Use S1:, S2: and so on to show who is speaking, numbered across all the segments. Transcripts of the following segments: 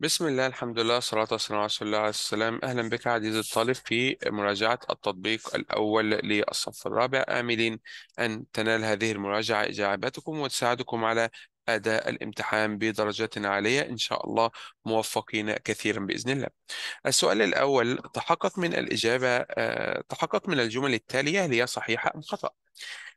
S1: بسم الله الحمد لله صلاة والسلام على رسول الله عليه السلام أهلا بك عزيزي الطالب في مراجعة التطبيق الأول للصف الرابع آملين أن تنال هذه المراجعة إجاباتكم وتساعدكم على أداء الامتحان بدرجة عالية إن شاء الله موفقين كثيرا بإذن الله السؤال الأول تحقق من الإجابة آه، تحقق من الجمل التالية هل هي صحيحة أم خطأ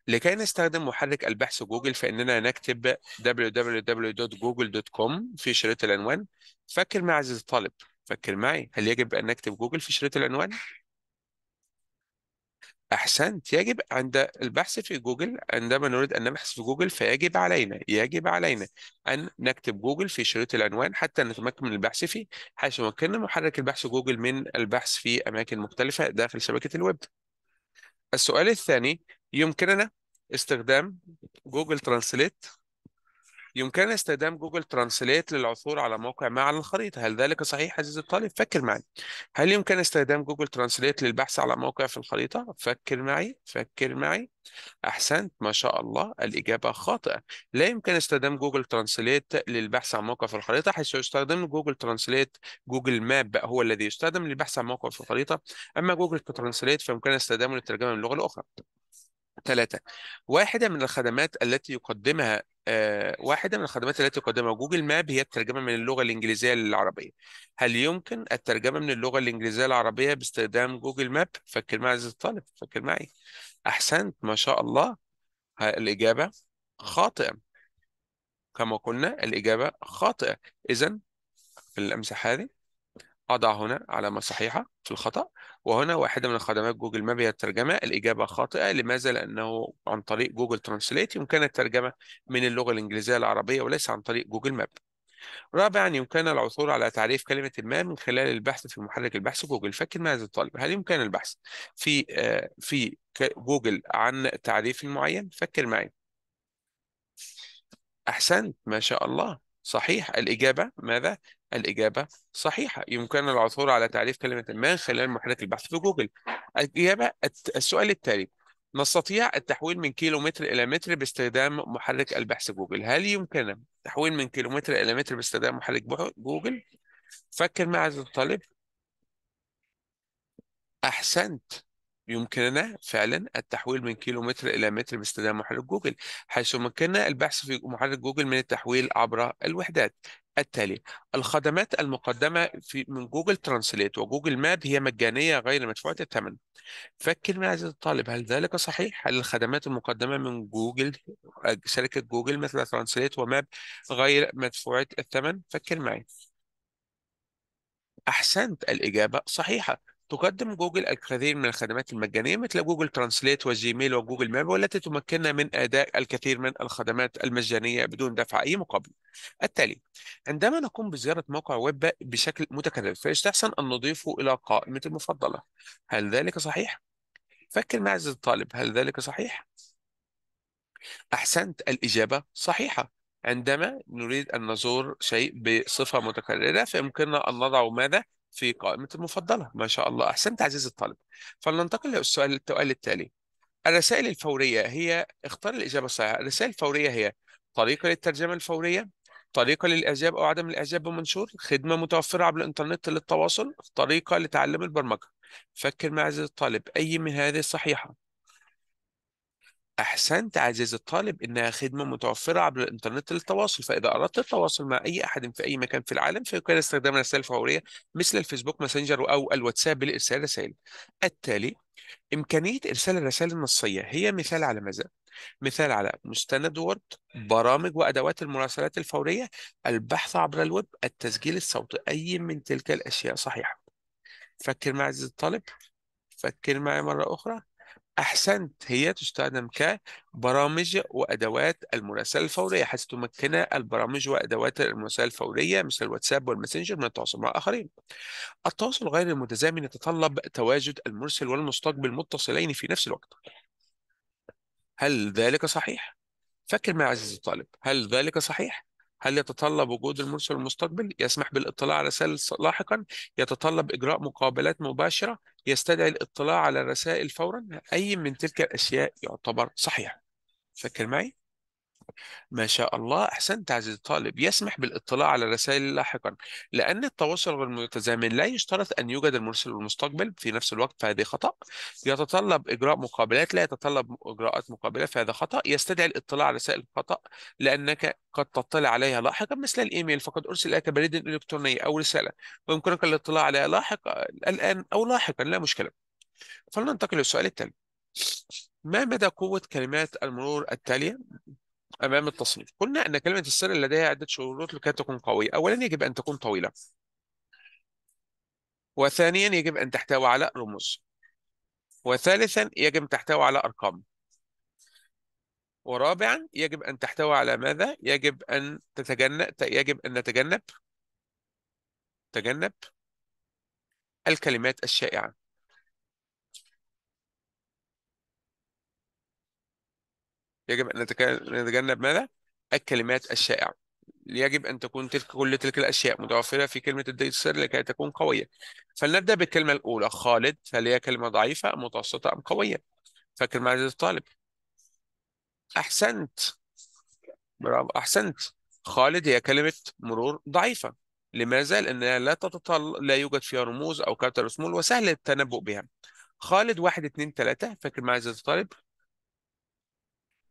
S1: لكي نستخدم محرك البحث جوجل فإننا نكتب www.google.com في شريط العنوان فكر معي عزيزي الطالب فكر معي هل يجب أن نكتب جوجل في شريط العنوان؟ أحسنت يجب عند البحث في جوجل عندما نريد أن نبحث في جوجل فيجب علينا يجب علينا أن نكتب جوجل في شريط العنوان حتى نتمكن من البحث فيه حيث يمكننا محرك البحث جوجل من البحث في أماكن مختلفة داخل شبكة الويب السؤال الثاني يمكننا استخدام جوجل ترانسليت يمكن استخدام جوجل ترانسليت للعثور على موقع ما على الخريطة هل ذلك صحيح عزيزي الطالب فكر معي هل يمكن استخدام جوجل ترانسليت للبحث على موقع في الخريطة فكر معي فكر معي أحسنت ما شاء الله الإجابة خاطئة لا يمكن استخدام جوجل ترانسليت للبحث عن موقع في الخريطة حيث يستخدم جوجل ترانسليت جوجل ماب هو الذي يستخدم للبحث عن موقع في الخريطة أما جوجل ترانسليت فيمكن استخدامه للترجمة من لغة أخرى ثلاثة واحدة من الخدمات التي يقدمها آه، واحدة من الخدمات التي تقدمها جوجل ماب هي الترجمة من اللغة الإنجليزية للعربية هل يمكن الترجمة من اللغة الإنجليزية للعربية باستخدام جوجل ماب؟ فكر معي عزيزي الطالب فكر معي أحسنت ما شاء الله الإجابة خاطئة كما قلنا الإجابة خاطئة إذا في الأمسح هذه أضع هنا علامة صحيحة في الخطأ وهنا واحدة من خدمات جوجل ماب هي الترجمة الإجابة خاطئة لماذا؟ لأنه عن طريق جوجل ترانسليت يمكن الترجمة من اللغة الإنجليزية العربية وليس عن طريق جوجل ماب رابعا يمكن العثور على تعريف كلمة ما من خلال البحث في محرك البحث جوجل فكر مع هذا الطالب هل يمكن البحث في آه، في جوجل عن تعريف معين فكر معي أحسنت ما شاء الله صحيح الإجابة ماذا الإجابة صحيحة يمكن العثور على تعريف كلمة ما خلال محرك البحث في جوجل الإجابة السؤال التالي نستطيع التحويل من كيلومتر إلى متر باستخدام محرك البحث جوجل هل يمكن التحويل من كيلومتر إلى متر باستخدام محرك جوجل؟ فكر مع هذا الطالب أحسنت يمكننا فعلا التحويل من كيلو متر إلى متر باستخدام محرك جوجل حيث يمكننا البحث في محرك جوجل من التحويل عبر الوحدات التالي الخدمات المقدمة في من جوجل ترانسليت وجوجل ماب هي مجانية غير مدفوعة الثمن فكر من عزيزي الطالب هل ذلك صحيح؟ هل الخدمات المقدمة من جوجل شركة جوجل مثل ترانسليت وماب غير مدفوعة الثمن؟ فكر معي أحسنت الإجابة صحيحة تقدم جوجل الكثير من الخدمات المجانية مثل جوجل ترانسليت وجيميل وجوجل ماب والتي تمكننا من أداء الكثير من الخدمات المجانية بدون دفع أي مقابل. التالي عندما نقوم بزيارة موقع ويب بشكل متكرر فيستحسن أن نضيفه إلى قائمة المفضلة. هل ذلك صحيح؟ فكر معي عزيزي الطالب هل ذلك صحيح؟ أحسنت الإجابة صحيحة عندما نريد أن نزور شيء بصفة متكررة فيمكننا أن نضع ماذا؟ في قائمة المفضلة ما شاء الله أحسنت عزيزي الطالب فلننتقل للسؤال السؤال التالي الرسائل الفورية هي اختار الإجابة الصحيحة الرسائل الفورية هي طريقة للترجمة الفورية طريقة للإعجاب أو عدم الإعجاب بمنشور خدمة متوفرة عبر الإنترنت للتواصل طريقة لتعلم البرمجة فكر مع عزيزي الطالب أي من هذه صحيحة أحسنت عزيزي الطالب إنها خدمة نعم. متوفرة عبر الإنترنت للتواصل فإذا أردت التواصل مع أي أحد في أي مكان في العالم فيمكن استخدام رسائل الفورية مثل الفيسبوك ماسنجر أو الواتساب لإرسال رسائل التالي إمكانية إرسال الرسائل النصية هي مثال على ماذا؟ مثال على مستند وورد برامج وأدوات المراسلات الفورية البحث عبر الويب التسجيل الصوتي أي من تلك الأشياء صحيحة فكر مع عزيزي الطالب فكر معي مرة أخرى أحسنت هي تستخدم كبرامج وأدوات المراسلة الفورية حيث تمكن البرامج وأدوات المراسلة الفورية مثل الواتساب والماسنجر من التواصل مع الآخرين. التواصل غير المتزامن يتطلب تواجد المرسل والمستقبل متصلين في نفس الوقت. هل ذلك صحيح؟ فكر معي عزيزي الطالب، هل ذلك صحيح؟ هل يتطلب وجود المرسل المستقبل يسمح بالاطلاع على رسائل لاحقا يتطلب إجراء مقابلات مباشرة يستدعي الاطلاع على الرسائل فورا أي من تلك الأشياء يعتبر صحيح فكر معي؟ ما شاء الله أحسنت عزيزي الطالب يسمح بالاطلاع على الرسائل لاحقا لأن التواصل غير المتزامن لا يشترط أن يوجد المرسل والمستقبل في نفس الوقت فهذه خطأ يتطلب إجراء مقابلات لا يتطلب إجراءات مقابلة فهذا خطأ يستدعي الاطلاع على رسائل خطأ لأنك قد تطلع عليها لاحقا مثل الإيميل فقد أرسل لك بريد إلكتروني أو رسالة ويمكنك الاطلاع عليها لاحقا الآن أو لاحقا لا مشكلة فلننتقل للسؤال التالي ما مدى قوة كلمات المرور التالية أمام التصنيف قلنا أن كلمة السر لديها عدة شروط لكي تكون قوية أولا يجب أن تكون طويلة وثانيا يجب أن تحتوي على رموز وثالثا يجب أن تحتوي على أرقام ورابعا يجب أن تحتوي على ماذا؟ يجب أن تتجنب يجب أن نتجنب تجنب الكلمات الشائعة يجب أن نتجنب ماذا؟ الكلمات الشائعة يجب أن تكون تلك كل تلك الأشياء متوفرة في كلمة الديسر لكي تكون قوية فلنبدأ بالكلمة الأولى خالد هل هي كلمة ضعيفة أم متوسطة أم قوية؟ فاكر مع الطالب أحسنت برافو أحسنت خالد هي كلمة مرور ضعيفة لماذا؟ لأنها لا تتطل... لا يوجد فيها رموز أو كابتر سمول وسهل التنبؤ بها خالد واحد 2 3 فاكر معايا زي الطالب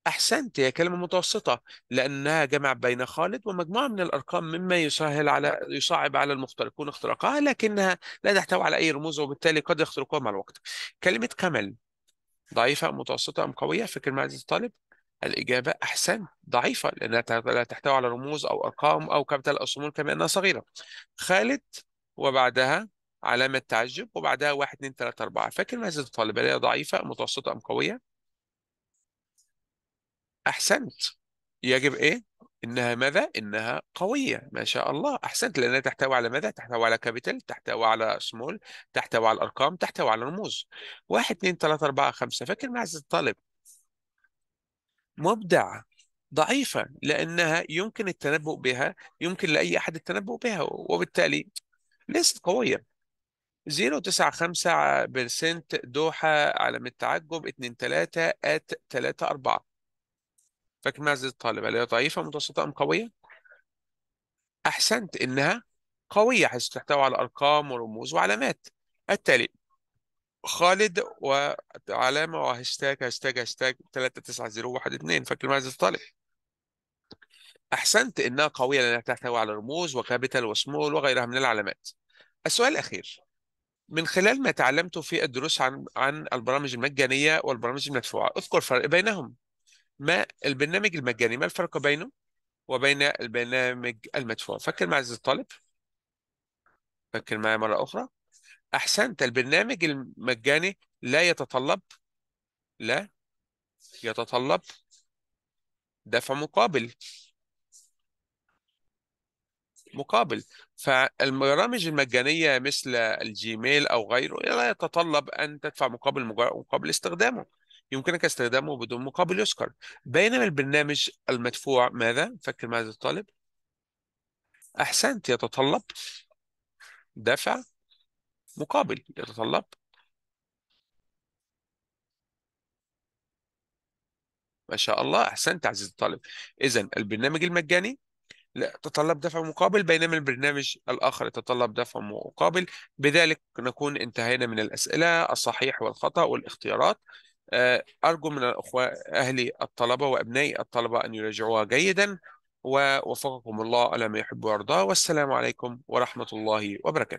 S1: أحسنت هي كلمة متوسطة لأنها جمع بين خالد ومجموعة من الأرقام مما يسهل على يصعب على المخترقون اختراقها لكنها لا تحتوي على أي رموز وبالتالي قد يخترقوها مع الوقت. كلمة كمل ضعيفة أم متوسطة أم قوية فكر كلمة عزيزي الطالب الإجابة أحسن ضعيفة لأنها لا تحتوي على رموز أو أرقام أو كابيتال أو صمول كما أنها صغيرة. خالد وبعدها علامة تعجب وبعدها 1 2 3 4 فكلمة مع عزيزي الطالب هل هي ضعيفة أم متوسطة أم قوية؟ احسنت يجب ايه انها ماذا انها قويه ما شاء الله احسنت لانها تحتوي على ماذا تحتوي على كابيتال تحتوي على سمول تحتوي على الارقام تحتوي على رموز واحد اثنين ثلاثة اربعه خمسه فاكر معزة الطالب مبدع ضعيفة لأنها يمكن التنبؤ بها يمكن لأي أحد التنبؤ بها وبالتالي ليست قوية 0.95% دوحة علامة تعجب 2 3 ات 3 4 فاكر معزة الطالب هل هي إيه؟ ضعيفة متوسطة أم قوية؟ أحسنت إنها قوية حيث تحتوي على أرقام ورموز وعلامات التالي خالد وعلامة وهاشتاج هاشتاج هاشتاج 390112 فاكر معزة الطالب أحسنت إنها قوية لأنها تحتوي على رموز وكابيتال وسمول وغيرها من العلامات السؤال الأخير من خلال ما تعلمته في الدروس عن عن البرامج المجانية والبرامج المدفوعة اذكر فرق بينهم ما البرنامج المجاني ما الفرق بينه وبين البرنامج المدفوع فكر معي عزيزي الطالب فكر معي مرة أخرى أحسنت البرنامج المجاني لا يتطلب لا يتطلب دفع مقابل مقابل فالبرامج المجانية مثل الجيميل أو غيره لا يتطلب أن تدفع مقابل مقابل استخدامه يمكنك استخدامه بدون مقابل يذكر بينما البرنامج المدفوع ماذا؟ فكر ماذا الطالب؟ أحسنت يتطلب دفع مقابل يتطلب ما شاء الله أحسنت عزيزي الطالب إذا البرنامج المجاني لا تطلب دفع مقابل بينما البرنامج الآخر يتطلب دفع مقابل بذلك نكون انتهينا من الأسئلة الصحيح والخطأ والاختيارات آه، أرجو من الأخوة أهلي الطلبة وأبنائي الطلبة أن يراجعوها جيدا ووفقكم الله على ما يحب ويرضاه والسلام عليكم ورحمة الله وبركاته